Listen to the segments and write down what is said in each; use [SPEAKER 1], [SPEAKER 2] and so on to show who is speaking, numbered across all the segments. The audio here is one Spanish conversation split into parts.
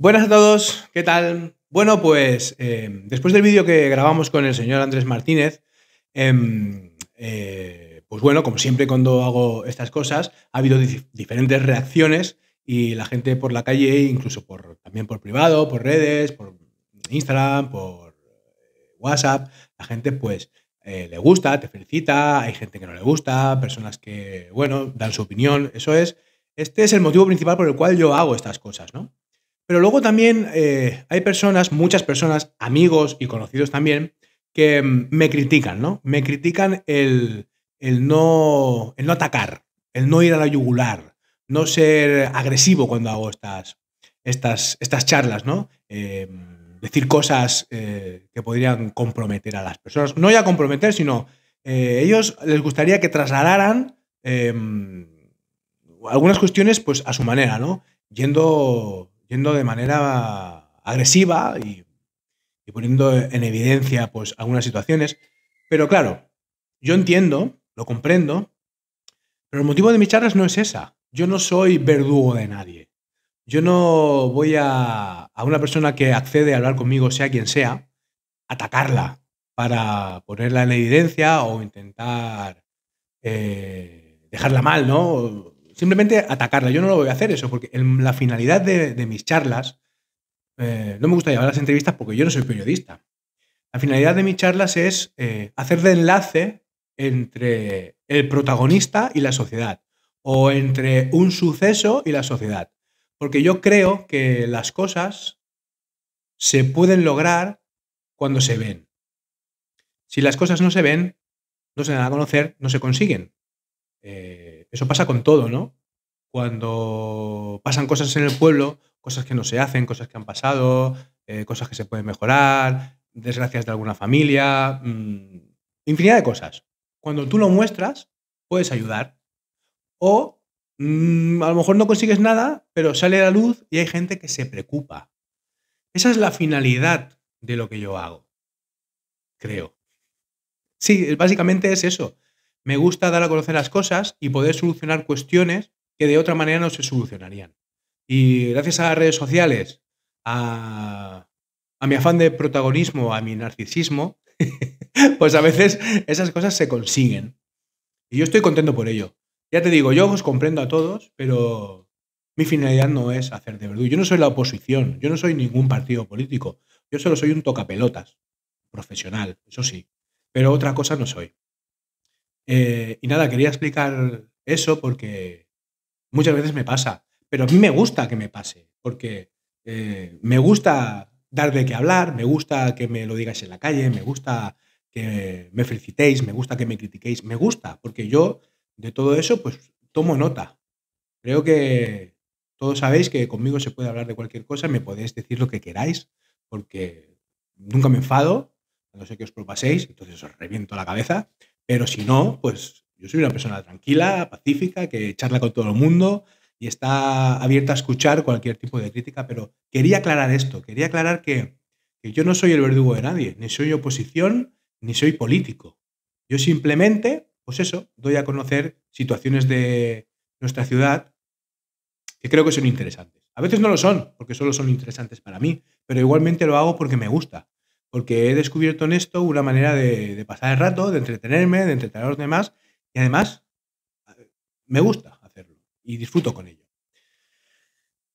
[SPEAKER 1] Buenas a todos, ¿qué tal? Bueno, pues eh, después del vídeo que grabamos con el señor Andrés Martínez, em, eh, pues bueno, como siempre cuando hago estas cosas, ha habido diferentes reacciones y la gente por la calle, incluso por, también por privado, por redes, por Instagram, por eh, WhatsApp, la gente pues le gusta, te felicita, hay gente que no le gusta, personas que, bueno, dan su opinión, eso es. Este es el motivo principal por el cual yo hago estas cosas, ¿no? Pero luego también eh, hay personas, muchas personas, amigos y conocidos también, que mm, me critican, ¿no? Me critican el, no, no atacar, el no ir a la yugular, no ser agresivo cuando hago estas, estas, estas charlas, ¿no? Em, decir cosas eh, que podrían comprometer a las personas. No ya comprometer, sino eh, ellos les gustaría que trasladaran em, algunas cuestiones pues, a su manera, ¿no? Yendo yendo de manera agresiva y, poniendo en evidencia pues, algunas situaciones. Pero claro, yo entiendo, lo comprendo, pero el motivo de mis charlas no es esa. Yo no soy verdugo de nadie. Yo no voy a, una persona que accede a hablar conmigo, sea quien sea, atacarla para ponerla en evidencia o intentar eh, dejarla mal, ¿no? simplemente atacarla. Yo no lo voy a hacer eso, porque en la finalidad de, mis charlas, eh, no me gusta llevar las entrevistas porque yo no soy periodista. La finalidad de mis charlas es eh, hacer de enlace entre el protagonista y la sociedad, o entre un suceso y la sociedad. Porque yo creo que las cosas se pueden lograr cuando se ven. Si las cosas no se ven, no se dan a conocer, no se consiguen. Eh, eso pasa con todo, ¿no? Cuando pasan cosas en el pueblo, cosas que no se hacen, cosas que han pasado, eh, cosas que se pueden mejorar, desgracias de alguna familia, mm, infinidad de cosas. Cuando tú lo muestras, puedes ayudar. O mm, a lo mejor no consigues nada, pero sale a la luz y hay gente que se preocupa. Esa es la finalidad de lo que yo hago, creo. Sí, básicamente es eso. Me gusta dar a conocer las cosas y poder solucionar cuestiones que de otra manera no se solucionarían. Y gracias a las redes sociales, a, mi afán de protagonismo, a mi narcisismo, pues a veces esas cosas se consiguen. Y yo estoy contento por ello. Ya te digo, yo os comprendo a todos, pero mi finalidad no es hacer de verdugo. Yo no soy la oposición, yo no soy ningún partido político. Yo solo soy un tocapelotas profesional, eso sí. Pero otra cosa no soy. Eh, y nada, quería explicar eso porque muchas veces me pasa, pero a mí me gusta que me pase, porque eh, me gusta dar de qué hablar, me gusta que me lo digáis en la calle, me gusta que me felicitéis, me gusta que me critiquéis, me gusta, porque yo de todo eso pues tomo nota. Creo que todos sabéis que conmigo se puede hablar de cualquier cosa, me podéis decir lo que queráis, porque nunca me enfado, no sé qué os propaséis, entonces os reviento la cabeza, pero si no, pues yo soy una persona tranquila, pacífica, que charla con todo el mundo y está abierta a escuchar cualquier tipo de crítica, pero quería aclarar esto, quería aclarar que, yo no soy el verdugo de nadie, ni soy oposición, ni soy político. Yo simplemente, pues eso, doy a conocer situaciones de nuestra ciudad que creo que son interesantes. A veces no lo son, porque solo son interesantes para mí, pero igualmente lo hago porque me gusta, porque he descubierto en esto una manera de, pasar el rato, de entretenerme, de entretener a los demás y además eh, me gusta hacerlo y disfruto con ello.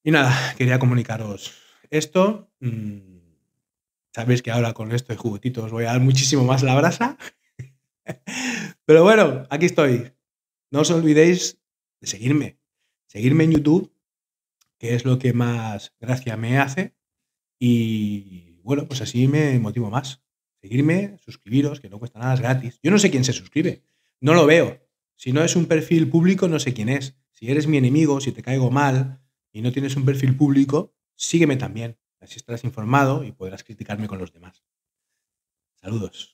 [SPEAKER 1] Y nada, quería comunicaros esto. Mm, sabéis que ahora con esto de juguetitos voy a dar muchísimo más la brasa. Pero bueno, aquí estoy. No os olvidéis de seguirme. Seguirme en YouTube, que es lo que más gracia me hace. Y bueno, pues así me motivo más. Seguirme, suscribiros, que no cuesta nada, es gratis. Yo no sé quién se suscribe, no lo veo. Si no es un perfil público, no sé quién es. Si eres mi enemigo, si te caigo mal y no tienes un perfil público, sígueme también. Así estarás informado y podrás criticarme con los demás. Saludos.